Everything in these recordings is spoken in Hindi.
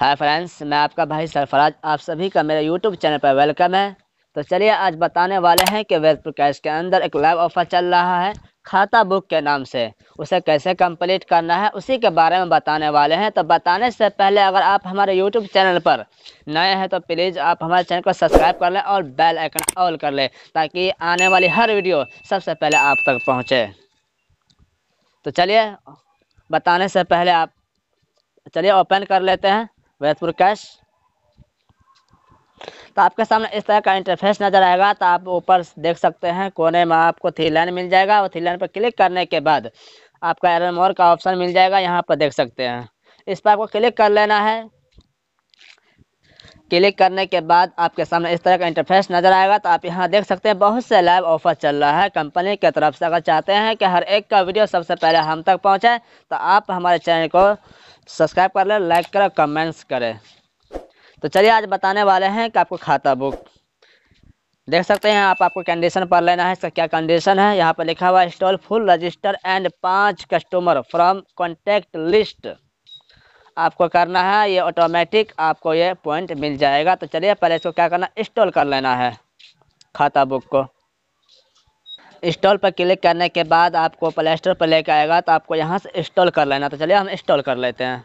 हाय फ्रेंड्स मैं आपका भाई सरफराज आप सभी का मेरे यूट्यूब चैनल पर वेलकम है तो चलिए आज बताने वाले हैं कि वेल्थ कैश के अंदर एक लाइव ऑफर चल रहा है खाता बुक के नाम से उसे कैसे कंप्लीट करना है उसी के बारे में बताने वाले हैं तो बताने से पहले अगर आप हमारे यूट्यूब चैनल पर नए हैं तो प्लीज़ आप हमारे चैनल को सब्सक्राइब कर लें और बेल आइकन ऑल कर लें ताकि आने वाली हर वीडियो सबसे पहले आप तक पहुँचे तो चलिए बताने से पहले आप चलिए ओपन कर लेते हैं वैदपुर कैश तो आपके सामने इस तरह का इंटरफेस नज़र आएगा तो आप ऊपर देख सकते हैं कोने में आपको थ्री लाइन मिल जाएगा और थ्री लाइन पर क्लिक करने के बाद आपका एरन मोर का ऑप्शन मिल जाएगा यहाँ पर देख सकते हैं इस पर आपको क्लिक कर लेना है क्लिक करने के बाद आपके सामने इस तरह का इंटरफेस नज़र आएगा तो आप यहाँ देख सकते हैं बहुत से लाइव ऑफर चल रहा है कंपनी की तरफ से अगर चाहते हैं कि हर एक का वीडियो सबसे पहले हम तक पहुंचे तो आप हमारे चैनल को सब्सक्राइब कर लें लाइक करें कमेंट्स करें तो चलिए आज बताने वाले हैं कि आपको खाता बुक देख सकते हैं आप आपको कंडीशन पर लेना है इसका क्या कंडीशन है यहाँ पर लिखा हुआ स्टॉल फुल रजिस्टर एंड पांच कस्टमर फ्रॉम कॉन्टैक्ट लिस्ट आपको करना है ये ऑटोमेटिक आपको ये पॉइंट मिल जाएगा तो चलिए पहले इसको क्या करना इंस्टॉल कर लेना है खाता बुक को इंस्टॉल पर क्लिक करने के बाद आपको प्ले स्टोर पर लेके आएगा तो आपको यहाँ से इंस्टॉल कर लेना तो चलिए हम इंस्टॉल कर लेते हैं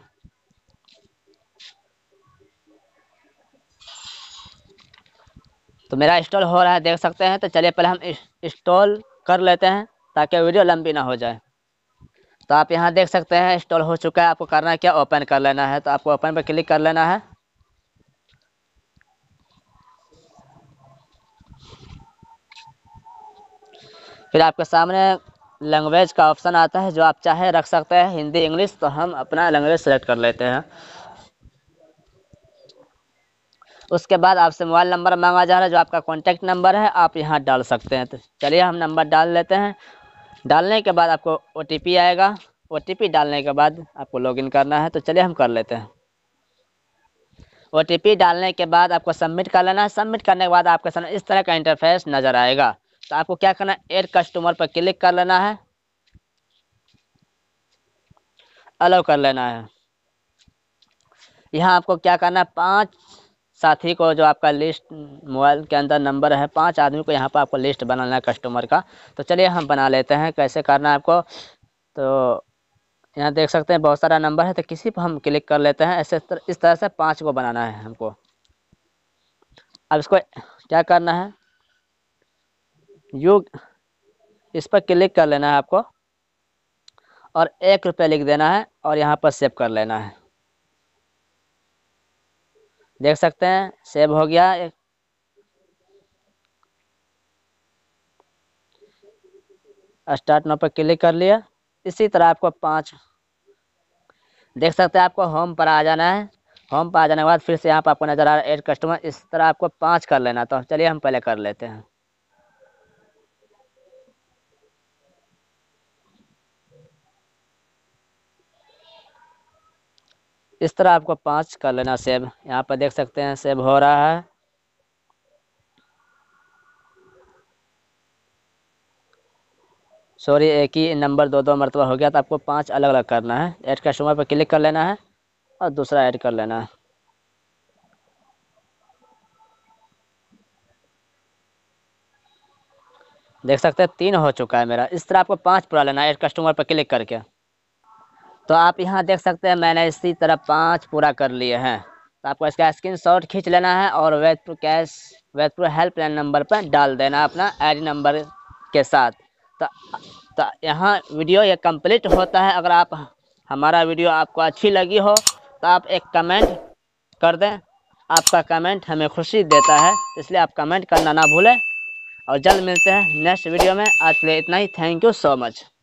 तो मेरा इंस्टॉल हो रहा है देख सकते हैं तो चलिए पहले हम इंस्टॉल कर लेते हैं ताकि वीडियो लंबी ना हो जाए तो आप यहाँ देख सकते हैं इंस्टॉल हो चुका है आपको करना क्या ओपन कर लेना है तो आपको ओपन पर क्लिक कर लेना है फिर आपके सामने लैंग्वेज का ऑप्शन आता है जो आप चाहे रख सकते हैं हिंदी इंग्लिश तो हम अपना लैंग्वेज सेलेक्ट कर लेते हैं उसके बाद आपसे मोबाइल नंबर मांगा जा रहा है जो आपका कॉन्टैक्ट नंबर है आप यहाँ डाल सकते हैं तो चलिए हम नंबर डाल लेते हैं डालने के बाद आपको ओ आएगा ओ डालने के बाद आपको लॉग करना है तो चलिए हम कर लेते हैं ओ डालने के बाद आपको सबमिट कर लेना है सबमिट करने के बाद आपके सामने इस तरह का इंटरफेस नज़र आएगा तो आपको क्या करना है एड कस्टमर पर क्लिक कर लेना है अलाउ कर लेना है यहाँ आपको क्या करना है पाँच साथी को जो आपका लिस्ट मोबाइल के अंदर नंबर है पाँच आदमी को यहाँ पर आपको लिस्ट बनाना है कस्टमर का तो चलिए हम बना लेते हैं कैसे करना है आपको तो यहाँ देख सकते हैं बहुत सारा नंबर है तो किसी पर हम क्लिक कर लेते हैं ऐसे इस तरह से पाँच को बनाना है हमको अब इसको क्या करना है योग इस पर क्लिक कर लेना है आपको और एक रुपये लिख देना है और यहाँ पर सेव कर लेना है देख सकते हैं सेव हो गया एक स्टार्ट नाउ पर क्लिक कर लिया इसी तरह आपको पाँच देख सकते हैं आपको होम पर आ जाना है होम पर आ जाने के बाद फिर से यहाँ पर आपको नज़र आ रहा है एड कस्टमर इस तरह आपको पाँच कर लेना तो चलिए हम पहले कर लेते हैं इस तरह आपको पाँच कर लेना सेव यहाँ पर देख सकते हैं सेव हो रहा है सॉरी एक ही नंबर दो दो मरतबा हो गया तो आपको पाँच अलग अलग करना है ऐड कस्टमर पर क्लिक कर लेना है और दूसरा ऐड कर लेना है देख सकते हैं तीन हो चुका है मेरा इस तरह आपको पांच पूरा लेना है एड कस्टमर पर क्लिक करके तो आप यहाँ देख सकते हैं मैंने इसी तरह पाँच पूरा कर लिए हैं तो आपको इसका स्क्रीन शॉट खींच लेना है और वेदपुर कैश वेदपुर हेल्पलाइन नंबर पर डाल देना अपना आई नंबर के साथ तो तो यहाँ वीडियो ये कंप्लीट होता है अगर आप हमारा वीडियो आपको अच्छी लगी हो तो आप एक कमेंट कर दें आपका कमेंट हमें खुशी देता है इसलिए आप कमेंट करना ना भूलें और जल्द मिलते हैं नेक्स्ट वीडियो में आज के लिए इतना ही थैंक यू सो मच